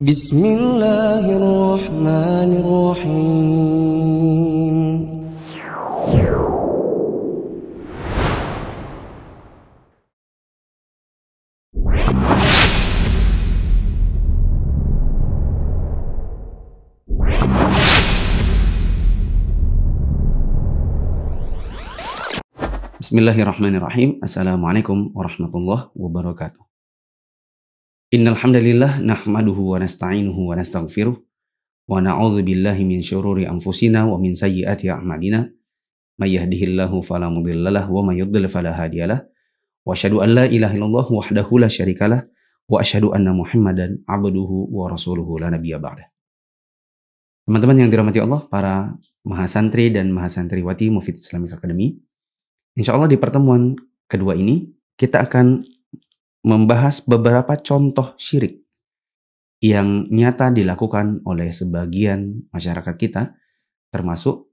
بسم الله الرحمن الرحيم بسم الله الرحمن الرحيم السلام عليكم ورحمة الله وبركاته Innal hamdalillah nahmaduhu wa nasta'inuhu wa nastaghfiruh wa na'udzu billahi min syururi anfusina wa min sayyiati a'malina may yahdihillahu fala mudhillalah wa may yudhlil fala hadiyalah wa asyhadu an la ilaha illallah wahdahu la syarikalah wa asyhadu anna muhammadan abduhu wa rasuluhu la nabiyya ba'da Teman-teman yang dirahmati Allah, para mahasantri dan mahasantriwati Mufid Islamic Academy. Insya Allah di pertemuan kedua ini, kita akan membahas beberapa contoh syirik yang nyata dilakukan oleh sebagian masyarakat kita, termasuk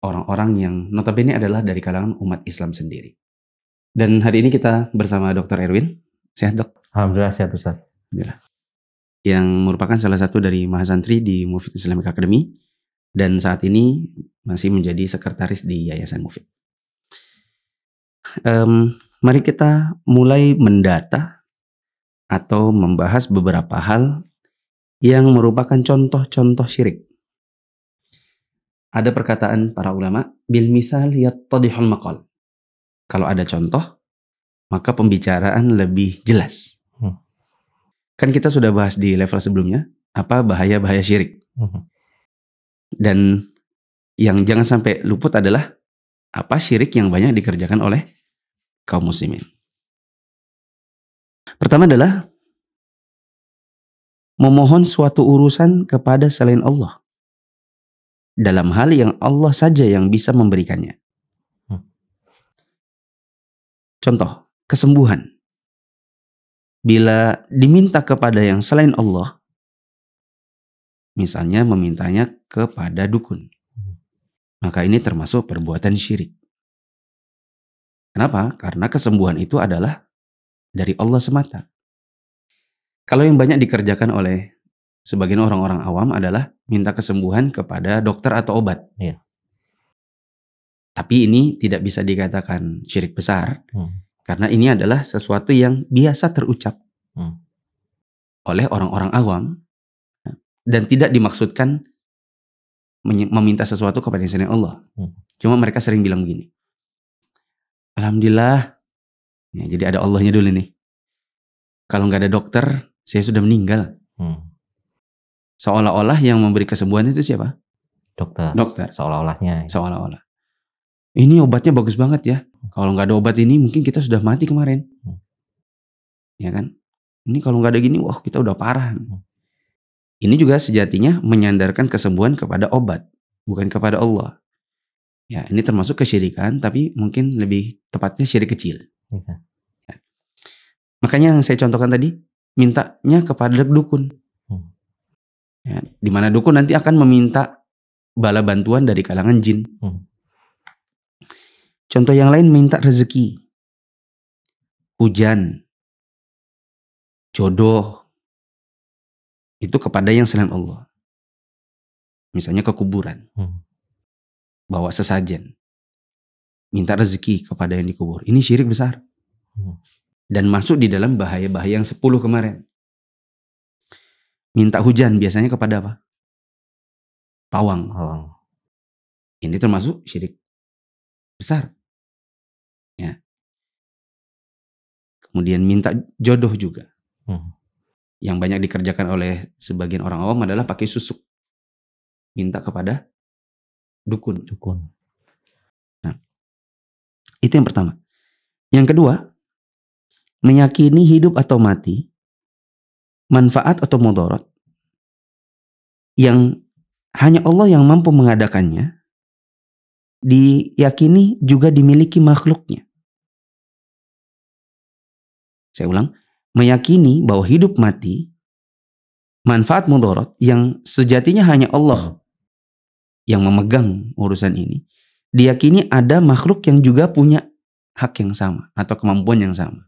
orang-orang yang notabene adalah dari kalangan umat Islam sendiri. Dan hari ini kita bersama Dr. Erwin. Sehat dok? Alhamdulillah sehat Ustaz. Alhamdulillah. Yang merupakan salah satu dari mahasantri di Mufid Islamic Academy dan saat ini masih menjadi sekretaris di Yayasan Mufid. Um, Mari kita mulai mendata atau membahas beberapa hal yang merupakan contoh-contoh syirik. Ada perkataan para ulama, bil misal yattadihul maqal. Kalau ada contoh, maka pembicaraan lebih jelas. Hmm. Kan kita sudah bahas di level sebelumnya, apa bahaya-bahaya syirik. Hmm. Dan yang jangan sampai luput adalah apa syirik yang banyak dikerjakan oleh kaum muslimin. Pertama adalah memohon suatu urusan kepada selain Allah dalam hal yang Allah saja yang bisa memberikannya. Hmm. Contoh, kesembuhan. Bila diminta kepada yang selain Allah, misalnya memintanya kepada dukun, hmm. maka ini termasuk perbuatan syirik. Kenapa? Karena kesembuhan itu adalah dari Allah semata. Kalau yang banyak dikerjakan oleh sebagian orang-orang awam adalah minta kesembuhan kepada dokter atau obat. Iya. Tapi ini tidak bisa dikatakan syirik besar hmm. karena ini adalah sesuatu yang biasa terucap hmm. oleh orang-orang awam ya, dan tidak dimaksudkan meminta sesuatu kepada selain Allah. Hmm. Cuma mereka sering bilang begini, Alhamdulillah. Ya, jadi ada Allahnya dulu nih. Kalau nggak ada dokter, saya sudah meninggal. Hmm. Seolah-olah yang memberi kesembuhan itu siapa? Dokter. Dokter. Seolah-olahnya. Seolah-olah. Ini obatnya bagus banget ya. Kalau nggak ada obat ini, mungkin kita sudah mati kemarin. Hmm. Ya kan? Ini kalau nggak ada gini, wah kita udah parah. Hmm. Ini juga sejatinya menyandarkan kesembuhan kepada obat, bukan kepada Allah. Ya, ini termasuk kesyirikan, tapi mungkin lebih tepatnya syirik kecil. Iya. Ya. Makanya yang saya contohkan tadi, mintanya kepada dukun. Hmm. Ya, di mana dukun nanti akan meminta bala bantuan dari kalangan jin. Hmm. Contoh yang lain minta rezeki, hujan, jodoh, itu kepada yang selain Allah. Misalnya kekuburan. kuburan. Hmm bawa sesajen minta rezeki kepada yang dikubur ini syirik besar hmm. dan masuk di dalam bahaya-bahaya yang 10 kemarin minta hujan biasanya kepada apa pawang ini termasuk syirik besar ya kemudian minta jodoh juga hmm. yang banyak dikerjakan oleh sebagian orang awam adalah pakai susuk minta kepada dukun. Dukun. Nah, itu yang pertama. Yang kedua, meyakini hidup atau mati, manfaat atau mudarat yang hanya Allah yang mampu mengadakannya diyakini juga dimiliki makhluknya. Saya ulang, meyakini bahwa hidup mati manfaat mudarat yang sejatinya hanya Allah yang memegang urusan ini diyakini ada makhluk yang juga punya hak yang sama atau kemampuan yang sama.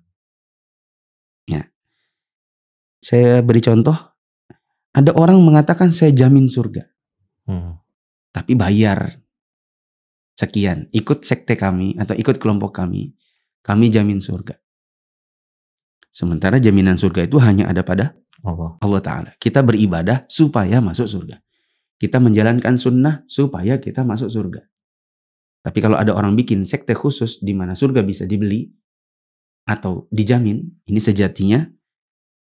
Ya. Saya beri contoh, ada orang mengatakan saya jamin surga. Hmm. Tapi bayar sekian, ikut sekte kami atau ikut kelompok kami, kami jamin surga. Sementara jaminan surga itu hanya ada pada Allah, Allah Ta'ala. Kita beribadah supaya masuk surga. Kita menjalankan sunnah supaya kita masuk surga. Tapi kalau ada orang bikin sekte khusus di mana surga bisa dibeli atau dijamin, ini sejatinya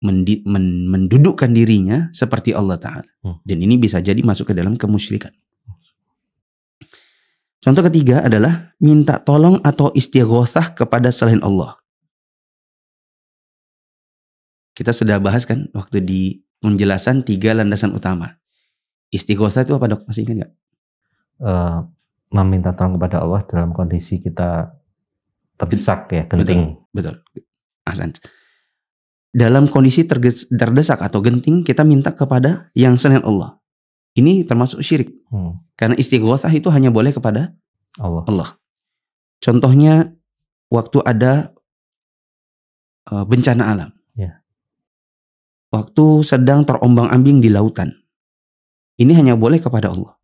mendudukkan dirinya seperti Allah Ta'ala. Hmm. Dan ini bisa jadi masuk ke dalam kemusyrikan. Contoh ketiga adalah minta tolong atau istighothah kepada selain Allah. Kita sudah bahas kan waktu di penjelasan tiga landasan utama. Istighosa itu apa dok? Masih ingat nggak? Uh, meminta tolong kepada Allah dalam kondisi kita terdesak ya, genting. Betul. betul. Ah, dalam kondisi terdesak atau genting, kita minta kepada yang selain Allah. Ini termasuk syirik. Hmm. Karena istighosah itu hanya boleh kepada Allah. Allah. Contohnya waktu ada eh, bencana alam. Ya. Waktu sedang terombang-ambing di lautan. Ini hanya boleh kepada Allah.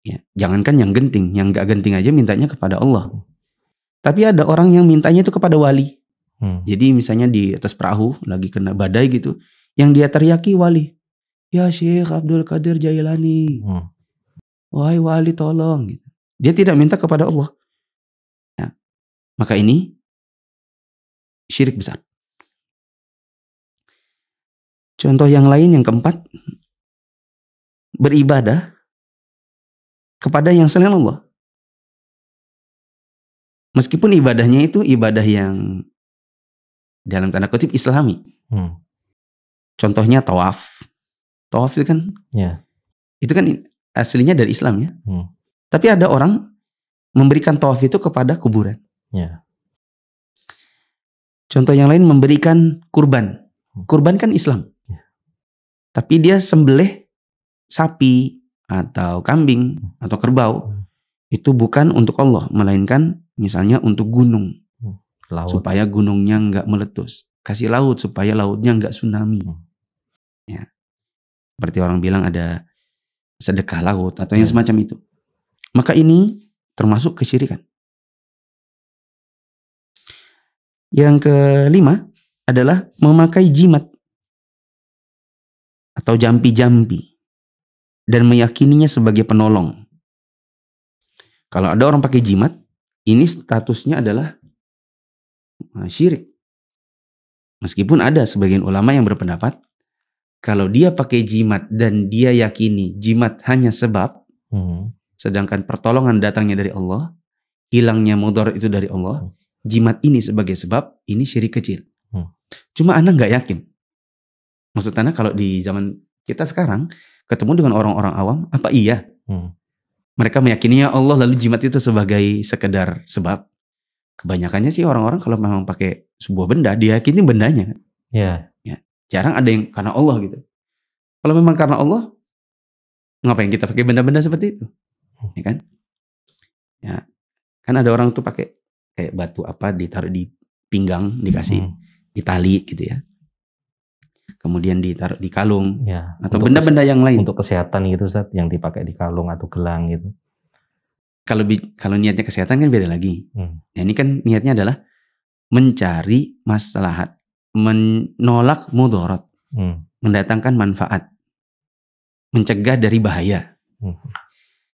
Ya, jangankan yang genting, yang gak genting aja mintanya kepada Allah. Tapi ada orang yang mintanya itu kepada wali. Hmm. Jadi misalnya di atas perahu lagi kena badai gitu, yang dia teriaki wali. Ya Syekh Abdul Qadir Jailani. Hmm. Wahai wali tolong gitu. Dia tidak minta kepada Allah. Ya. Maka ini syirik besar. Contoh yang lain yang keempat beribadah kepada yang selain Allah. Meskipun ibadahnya itu ibadah yang dalam tanda kutip islami. Hmm. Contohnya tawaf. Tawaf itu kan yeah. itu kan aslinya dari Islam ya. Hmm. Tapi ada orang memberikan tawaf itu kepada kuburan. Yeah. Contoh yang lain memberikan kurban. Hmm. Kurban kan Islam. Yeah. Tapi dia sembelih sapi atau kambing hmm. atau kerbau hmm. itu bukan untuk Allah melainkan misalnya untuk gunung hmm. laut. supaya gunungnya nggak meletus kasih laut supaya lautnya nggak tsunami ya seperti orang bilang ada sedekah laut atau yang ya. semacam itu maka ini termasuk kesyirikan yang kelima adalah memakai jimat atau jampi-jampi dan meyakininya sebagai penolong. Kalau ada orang pakai jimat, ini statusnya adalah eh, syirik. Meskipun ada sebagian ulama yang berpendapat, kalau dia pakai jimat dan dia yakini jimat hanya sebab, hmm. sedangkan pertolongan datangnya dari Allah, hilangnya motor itu dari Allah, hmm. jimat ini sebagai sebab, ini syirik kecil. Hmm. Cuma Anda nggak yakin. maksudnya kalau di zaman kita sekarang, ketemu dengan orang-orang awam, apa iya? Hmm. Mereka ya Allah lalu jimat itu sebagai sekedar sebab. Kebanyakannya sih orang-orang kalau memang pakai sebuah benda, dia diyakini bendanya. Yeah. Ya. Jarang ada yang karena Allah gitu. Kalau memang karena Allah, ngapain kita pakai benda-benda seperti itu? Hmm. Ya kan? Ya. Kan ada orang tuh pakai kayak batu apa ditaruh di pinggang, dikasih hmm. di tali gitu ya kemudian ditaruh di kalung ya, atau benda-benda yang lain untuk kesehatan gitu saat yang dipakai di kalung atau gelang gitu kalau kalau niatnya kesehatan kan beda lagi hmm. Ya ini kan niatnya adalah mencari maslahat menolak mudorot hmm. mendatangkan manfaat mencegah dari bahaya hmm.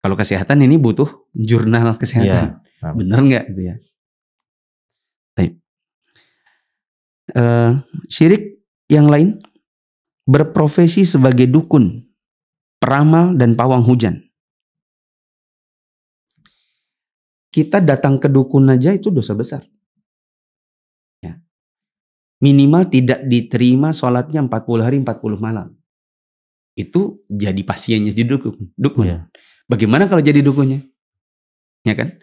kalau kesehatan ini butuh jurnal iya, kesehatan ya. bener nggak gitu ya Baik. Uh, syirik yang lain berprofesi sebagai dukun, peramal, dan pawang hujan. Kita datang ke dukun aja itu dosa besar. Ya. Minimal tidak diterima sholatnya 40 hari 40 malam. Itu jadi pasiennya jadi dukun. dukun. Ya. Bagaimana kalau jadi dukunnya? Ya kan?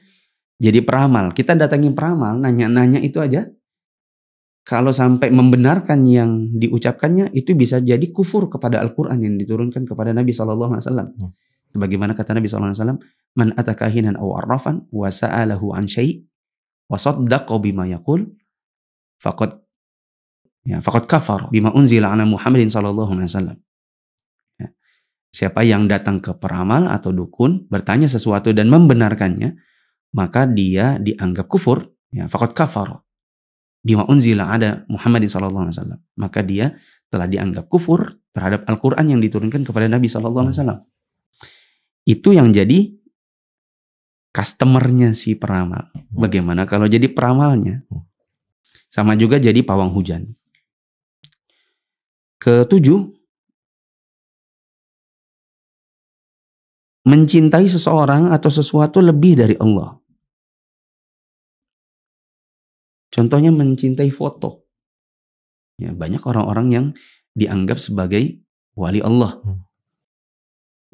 Jadi peramal. Kita datangin peramal, nanya-nanya itu aja kalau sampai membenarkan yang diucapkannya itu bisa jadi kufur kepada Al-Qur'an yang diturunkan kepada Nabi sallallahu alaihi wasallam. Hmm. Sebagaimana kata Nabi sallallahu alaihi wasallam, "Man atakahinan aw arrafan wa sa'alahu an syai' wa saddaqa bima yaqul faqad ya faqad kafar bima unzila ala Muhammadin sallallahu alaihi wasallam." Ya. Siapa yang datang ke peramal atau dukun bertanya sesuatu dan membenarkannya, maka dia dianggap kufur, ya fakot kafar bima unzila ada Muhammad sallallahu alaihi wasallam maka dia telah dianggap kufur terhadap Al-Qur'an yang diturunkan kepada Nabi sallallahu alaihi wasallam itu yang jadi customernya si peramal bagaimana kalau jadi peramalnya sama juga jadi pawang hujan ketujuh mencintai seseorang atau sesuatu lebih dari Allah Contohnya mencintai foto. Ya, banyak orang-orang yang dianggap sebagai wali Allah. Hmm.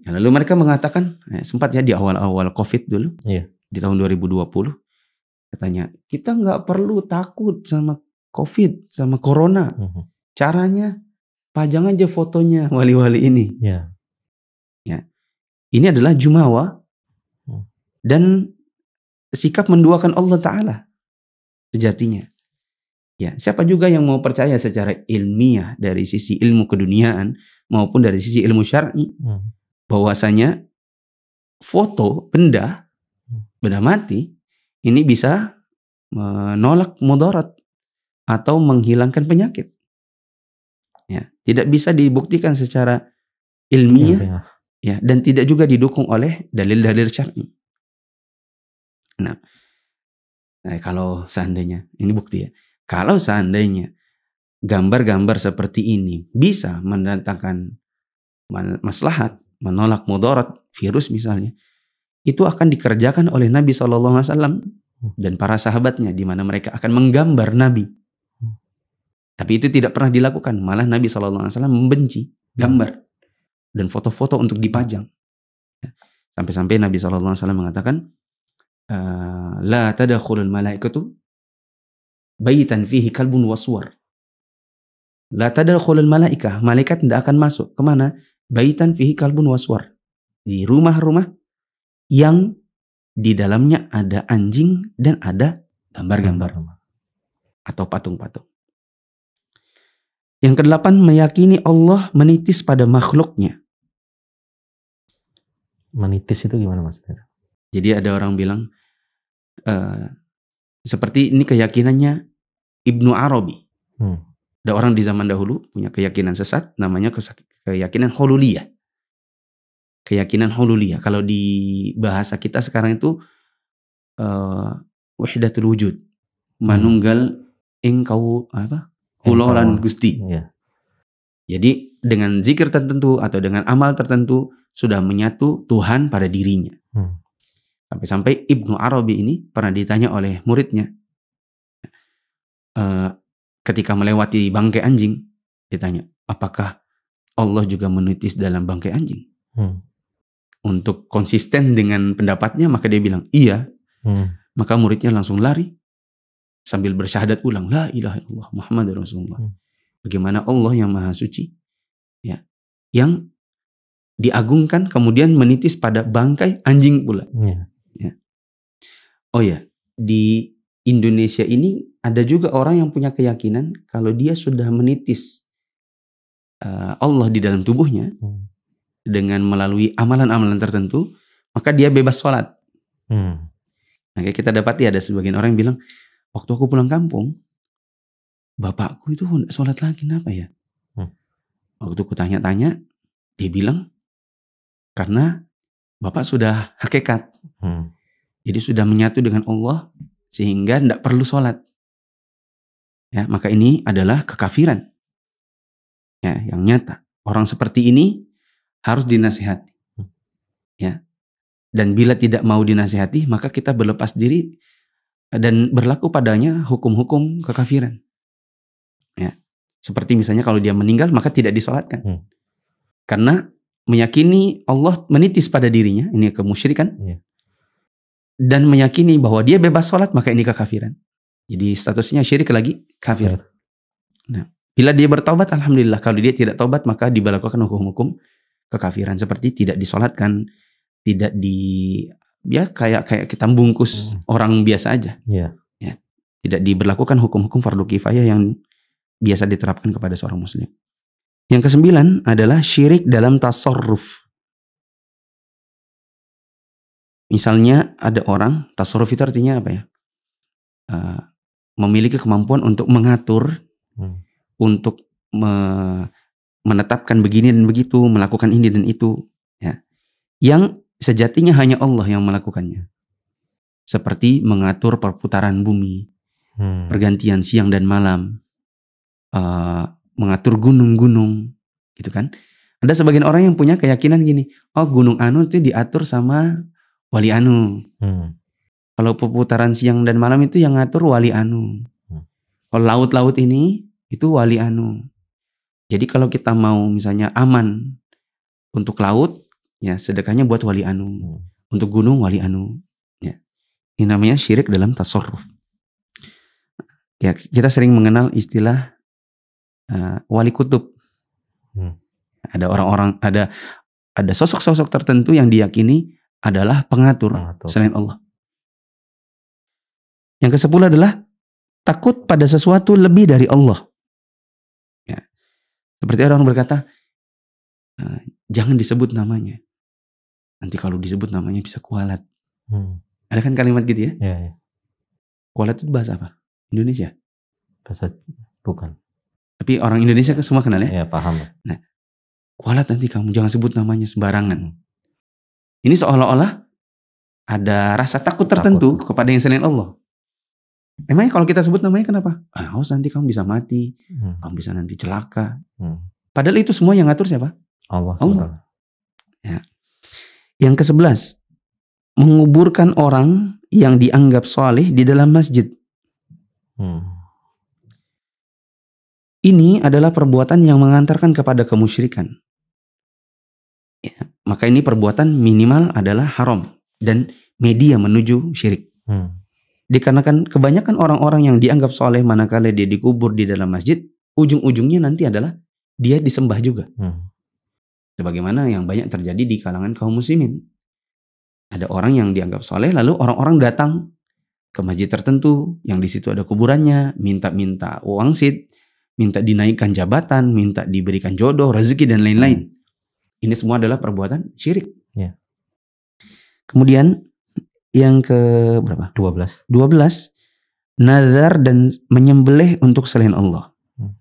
Ya, lalu mereka mengatakan, eh, ya, sempat di awal-awal COVID dulu, ya. di tahun 2020, katanya, kita nggak perlu takut sama COVID, sama Corona. Hmm. Caranya, pajang aja fotonya wali-wali ini. Ya. Ya. Ini adalah jumawa hmm. dan sikap menduakan Allah Ta'ala sejatinya. Ya, siapa juga yang mau percaya secara ilmiah dari sisi ilmu keduniaan maupun dari sisi ilmu syar'i hmm. bahwasanya foto benda hmm. benda mati ini bisa menolak mudarat atau menghilangkan penyakit. Ya, tidak bisa dibuktikan secara ilmiah ya, ya. ya dan tidak juga didukung oleh dalil-dalil syar'i. Nah, Nah, kalau seandainya, ini bukti ya. Kalau seandainya gambar-gambar seperti ini bisa mendatangkan maslahat, menolak mudarat virus misalnya, itu akan dikerjakan oleh Nabi Shallallahu Alaihi Wasallam dan para sahabatnya, di mana mereka akan menggambar Nabi. Tapi itu tidak pernah dilakukan, malah Nabi Shallallahu Alaihi Wasallam membenci gambar dan foto-foto untuk dipajang. Ya, sampai-sampai Nabi Shallallahu Alaihi Wasallam mengatakan, uh, la tadakhulul malaikatu baitan fihi kalbun waswar. La tadakhulul malaikah, malaikat tidak akan masuk. Kemana? Baitan fihi kalbun waswar. Di rumah-rumah yang di dalamnya ada anjing dan ada gambar-gambar atau patung-patung. Yang kedelapan, meyakini Allah menitis pada makhluknya. Menitis itu gimana maksudnya? Jadi ada orang bilang uh, seperti ini keyakinannya Ibnu Arabi. Hmm. Ada orang di zaman dahulu punya keyakinan sesat namanya keyakinan Hululiyah. Keyakinan Hululiyah. Kalau di bahasa kita sekarang itu uh, wahdatul wujud. Hmm. Manunggal engkau apa? Kulo Gusti. Yeah. Jadi dengan zikir tertentu atau dengan amal tertentu sudah menyatu Tuhan pada dirinya. Hmm. Sampai-sampai Ibnu Arabi ini pernah ditanya oleh muridnya eh, ketika melewati bangkai anjing ditanya apakah Allah juga menitis dalam bangkai anjing? Hmm. Untuk konsisten dengan pendapatnya maka dia bilang iya. Hmm. Maka muridnya langsung lari sambil bersyahadat ulang la ilaha illallah Muhammad Rasulullah. Hmm. Bagaimana Allah yang maha suci ya yang diagungkan kemudian menitis pada bangkai anjing pula. Yeah. Oh ya, di Indonesia ini ada juga orang yang punya keyakinan kalau dia sudah menitis eh, Allah di dalam tubuhnya hmm. dengan melalui amalan-amalan tertentu, maka dia bebas sholat. Hmm. Nah, kita dapati ada sebagian orang yang bilang, waktu aku pulang kampung, bapakku itu nggak sholat lagi, kenapa ya? Hmm. Waktu aku tanya-tanya, dia bilang, karena bapak sudah hakikat. Hmm. Jadi sudah menyatu dengan Allah sehingga tidak perlu sholat. Ya, maka ini adalah kekafiran ya, yang nyata. Orang seperti ini harus dinasihati. Ya. Dan bila tidak mau dinasihati, maka kita berlepas diri dan berlaku padanya hukum-hukum kekafiran. Ya. Seperti misalnya kalau dia meninggal maka tidak disolatkan. Hmm. Karena meyakini Allah menitis pada dirinya, ini kemusyrikan. Yeah dan meyakini bahwa dia bebas sholat maka ini kekafiran. Jadi statusnya syirik lagi kafir. Ya. Nah, bila dia bertaubat alhamdulillah. Kalau dia tidak taubat maka diberlakukan hukum-hukum kekafiran seperti tidak disolatkan, tidak di ya kayak kayak kita bungkus hmm. orang biasa aja. Yeah. Ya, tidak diberlakukan hukum-hukum fardu kifayah yang biasa diterapkan kepada seorang muslim. Yang kesembilan adalah syirik dalam tasarruf. Misalnya ada orang, tasarruf itu artinya apa ya? Uh, memiliki kemampuan untuk mengatur, hmm. untuk me menetapkan begini dan begitu, melakukan ini dan itu, ya. Yang sejatinya hanya Allah yang melakukannya. Seperti mengatur perputaran bumi, hmm. pergantian siang dan malam, uh, mengatur gunung-gunung, gitu kan? Ada sebagian orang yang punya keyakinan gini, oh gunung anu itu diatur sama wali anu. Hmm. Kalau perputaran siang dan malam itu yang ngatur wali anu. Hmm. Kalau laut-laut ini itu wali anu. Jadi kalau kita mau misalnya aman untuk laut, ya sedekahnya buat wali anu. Hmm. Untuk gunung wali anu. Ya. Ini namanya syirik dalam tasarruf. Ya kita sering mengenal istilah uh, wali kutub. Hmm. Ada orang-orang ada ada sosok-sosok tertentu yang diyakini adalah pengatur, pengatur. selain Allah. Yang kesepuluh adalah takut pada sesuatu lebih dari Allah. Ya. Seperti orang berkata, eh, jangan disebut namanya. Nanti kalau disebut namanya bisa kualat. Hmm. Ada kan kalimat gitu ya? Ya, ya? Kualat itu bahasa apa? Indonesia? Bahasa bukan. Tapi orang Indonesia kan semua kenal ya? Ya paham. Nah, kualat nanti kamu jangan sebut namanya sembarangan. Hmm. Ini seolah-olah ada rasa takut tertentu takut. kepada yang selain Allah. Emangnya kalau kita sebut namanya kenapa? Oh nanti kamu bisa mati, hmm. kamu bisa nanti celaka. Hmm. Padahal itu semua yang ngatur siapa? Allah. Allah. Ya. Yang ke 11 menguburkan orang yang dianggap soleh di dalam masjid. Hmm. Ini adalah perbuatan yang mengantarkan kepada kemusyrikan ya, maka ini perbuatan minimal adalah haram dan media menuju syirik. Hmm. Dikarenakan kebanyakan orang-orang yang dianggap soleh manakala dia dikubur di dalam masjid, ujung-ujungnya nanti adalah dia disembah juga. Hmm. Sebagaimana yang banyak terjadi di kalangan kaum muslimin. Ada orang yang dianggap soleh, lalu orang-orang datang ke masjid tertentu, yang di situ ada kuburannya, minta-minta uang sid, minta dinaikkan jabatan, minta diberikan jodoh, rezeki dan lain-lain. Hmm. Ini semua adalah perbuatan syirik. Ya. Kemudian yang ke berapa? 12. 12 nazar dan menyembelih untuk selain Allah. Hmm.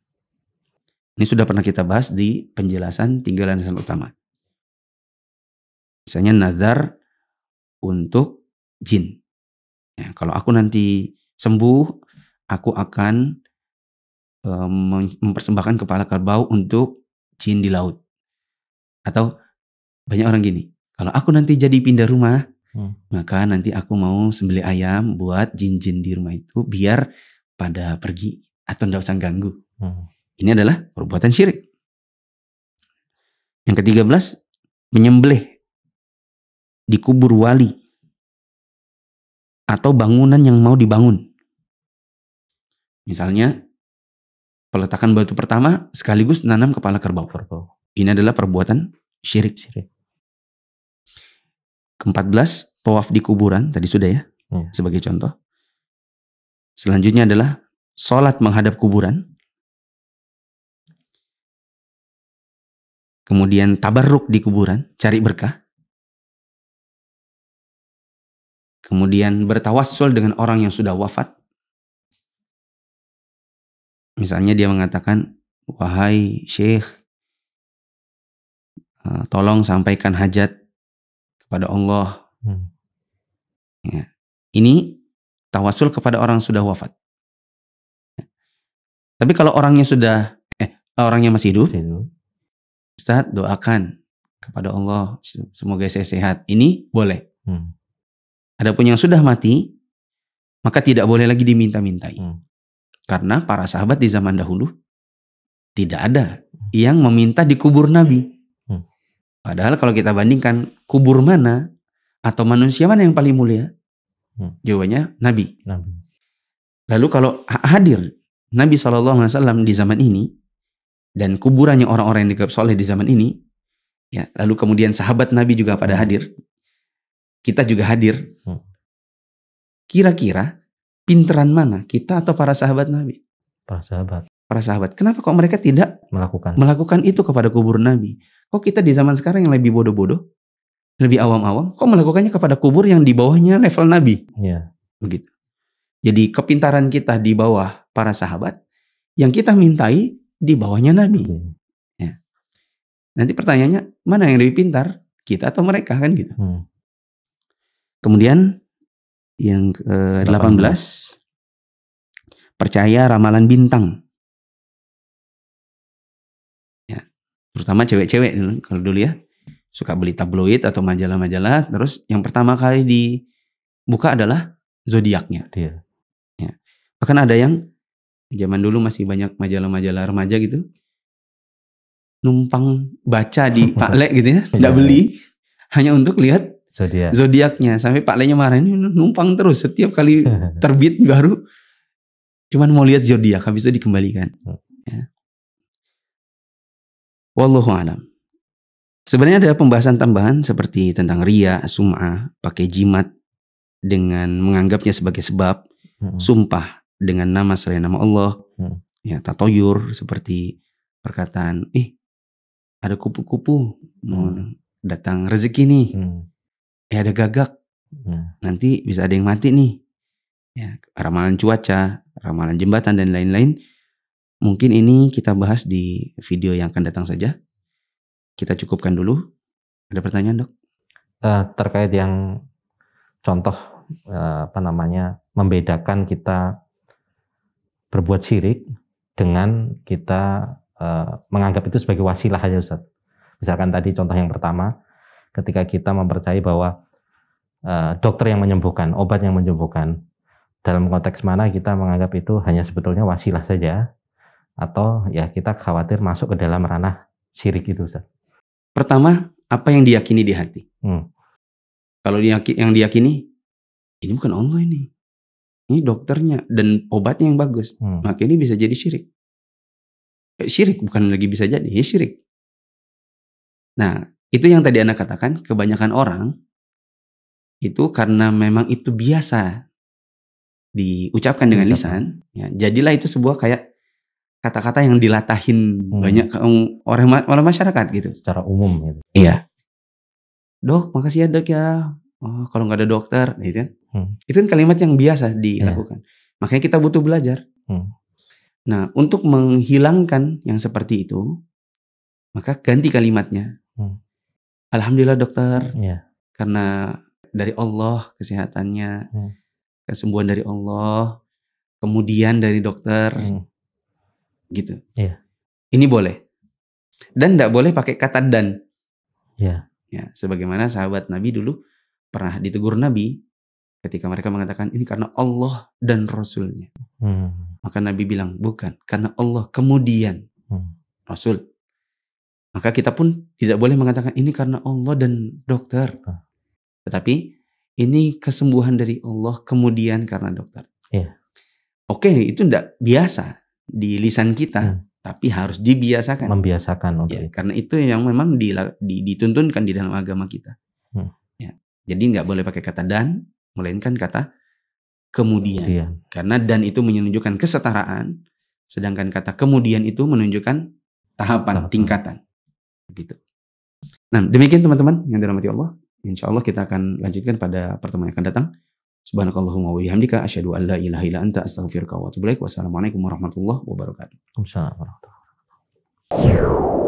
Ini sudah pernah kita bahas di penjelasan tiga landasan utama. Misalnya nazar untuk jin. Ya, kalau aku nanti sembuh, aku akan um, mempersembahkan kepala kerbau untuk jin di laut. Atau banyak orang gini, kalau aku nanti jadi pindah rumah, hmm. maka nanti aku mau sembelih ayam buat jin-jin di rumah itu biar pada pergi atau ndak usah ganggu. Hmm. Ini adalah perbuatan syirik. Yang ketiga belas, menyembelih di kubur wali atau bangunan yang mau dibangun. Misalnya, peletakan batu pertama sekaligus nanam kepala kerbau. kerbau. Ini adalah perbuatan syirik. syirik. Ke-14, tawaf di kuburan, tadi sudah ya, hmm. sebagai contoh. Selanjutnya adalah sholat menghadap kuburan. Kemudian tabarruk di kuburan, cari berkah. Kemudian bertawassul dengan orang yang sudah wafat. Misalnya dia mengatakan, wahai syekh, Eh, tolong sampaikan hajat kepada Allah. Hmm. Ya. Ini tawasul kepada orang sudah wafat. Ya. Tapi kalau orangnya sudah eh orangnya masih hidup, hidup. Ustaz doakan kepada Allah semoga saya sehat. Ini boleh. Hmm. Adapun yang sudah mati, maka tidak boleh lagi diminta-mintai. Hmm. Karena para sahabat di zaman dahulu tidak ada yang meminta dikubur Nabi. Padahal kalau kita bandingkan kubur mana atau manusia mana yang paling mulia? Hmm. Jawabannya Nabi. Nabi. Lalu kalau hadir Nabi Shallallahu Alaihi Wasallam di zaman ini dan kuburannya orang-orang yang dianggap soleh di zaman ini, ya lalu kemudian sahabat Nabi juga pada hadir, kita juga hadir. Hmm. Kira-kira pinteran mana kita atau para sahabat Nabi? Para sahabat. Para sahabat. Kenapa kok mereka tidak melakukan melakukan itu kepada kubur Nabi? Kok kita di zaman sekarang yang lebih bodoh-bodoh, lebih awam-awam, kok melakukannya kepada kubur yang di bawahnya level nabi? Ya. Begitu. Jadi kepintaran kita di bawah para sahabat, yang kita mintai di bawahnya nabi. Hmm. Ya. Nanti pertanyaannya, mana yang lebih pintar? Kita atau mereka kan gitu. Hmm. Kemudian yang ke-18 percaya ramalan bintang. terutama cewek-cewek kalau dulu ya suka beli tabloid atau majalah-majalah terus yang pertama kali dibuka adalah zodiaknya iya. ya. bahkan ada yang zaman dulu masih banyak majalah-majalah remaja gitu numpang baca di Pak Le gitu ya tidak iya. beli hanya untuk lihat zodiak zodiaknya sampai Pak Le nya ini numpang terus setiap kali terbit baru cuman mau lihat zodiak habis itu dikembalikan hmm. Wallahu alam. Sebenarnya ada pembahasan tambahan seperti tentang ria, sum'ah, pakai jimat dengan menganggapnya sebagai sebab, hmm. sumpah dengan nama selain nama Allah, hmm. ya tatoyur seperti perkataan, ih eh, ada kupu-kupu mau hmm. datang rezeki nih, hmm. eh ada gagak, hmm. nanti bisa ada yang mati nih, ya ramalan cuaca, ramalan jembatan dan lain-lain Mungkin ini kita bahas di video yang akan datang saja. Kita cukupkan dulu. Ada pertanyaan dok? Uh, terkait yang contoh uh, apa namanya membedakan kita berbuat syirik dengan kita uh, menganggap itu sebagai wasilah aja Ustaz. Misalkan tadi contoh yang pertama ketika kita mempercayai bahwa uh, dokter yang menyembuhkan, obat yang menyembuhkan dalam konteks mana kita menganggap itu hanya sebetulnya wasilah saja atau ya kita khawatir masuk ke dalam ranah syirik itu Ustaz. Pertama, apa yang diyakini di hati? Hmm. Kalau yang diyakini ini bukan Allah ini. Ini dokternya dan obatnya yang bagus. Hmm. Maka ini bisa jadi syirik. Eh, syirik bukan lagi bisa jadi, ya syirik. Nah, itu yang tadi Anda katakan, kebanyakan orang itu karena memang itu biasa diucapkan dengan lisan, ya, jadilah itu sebuah kayak kata-kata yang dilatahin hmm. banyak um, orang oleh masyarakat gitu secara umum gitu. iya dok makasih ya dok ya oh, kalau nggak ada dokter gitu kan hmm. itu kan kalimat yang biasa dilakukan yeah. makanya kita butuh belajar hmm. nah untuk menghilangkan yang seperti itu maka ganti kalimatnya hmm. alhamdulillah dokter yeah. karena dari Allah kesehatannya hmm. kesembuhan dari Allah kemudian dari dokter hmm gitu. Yeah. Ini boleh. Dan tidak boleh pakai kata dan. Yeah. Ya, sebagaimana sahabat Nabi dulu pernah ditegur Nabi ketika mereka mengatakan ini karena Allah dan Rasulnya. Hmm. Maka Nabi bilang bukan karena Allah kemudian hmm. Rasul. Maka kita pun tidak boleh mengatakan ini karena Allah dan dokter. Tetapi ini kesembuhan dari Allah kemudian karena dokter. Yeah. Oke, itu tidak biasa di lisan kita, hmm. tapi harus dibiasakan. Membiasakan, oke ya, karena itu yang memang di, di, dituntunkan di dalam agama kita. Hmm. Ya, jadi nggak boleh pakai kata dan, melainkan kata kemudian. kemudian. Karena dan itu menunjukkan kesetaraan, sedangkan kata kemudian itu menunjukkan tahapan, tahapan. tingkatan. Begitu. Nah, demikian teman-teman yang dirahmati Allah. Insya Allah kita akan lanjutkan pada pertemuan yang akan datang. Subhanakallahumma wa bihamdika asyhadu an la ilaha illa anta astaghfiruka wa atubu ilaik. Wassalamualaikum warahmatullahi wabarakatuh. Wassalamualaikum warahmatullahi wabarakatuh.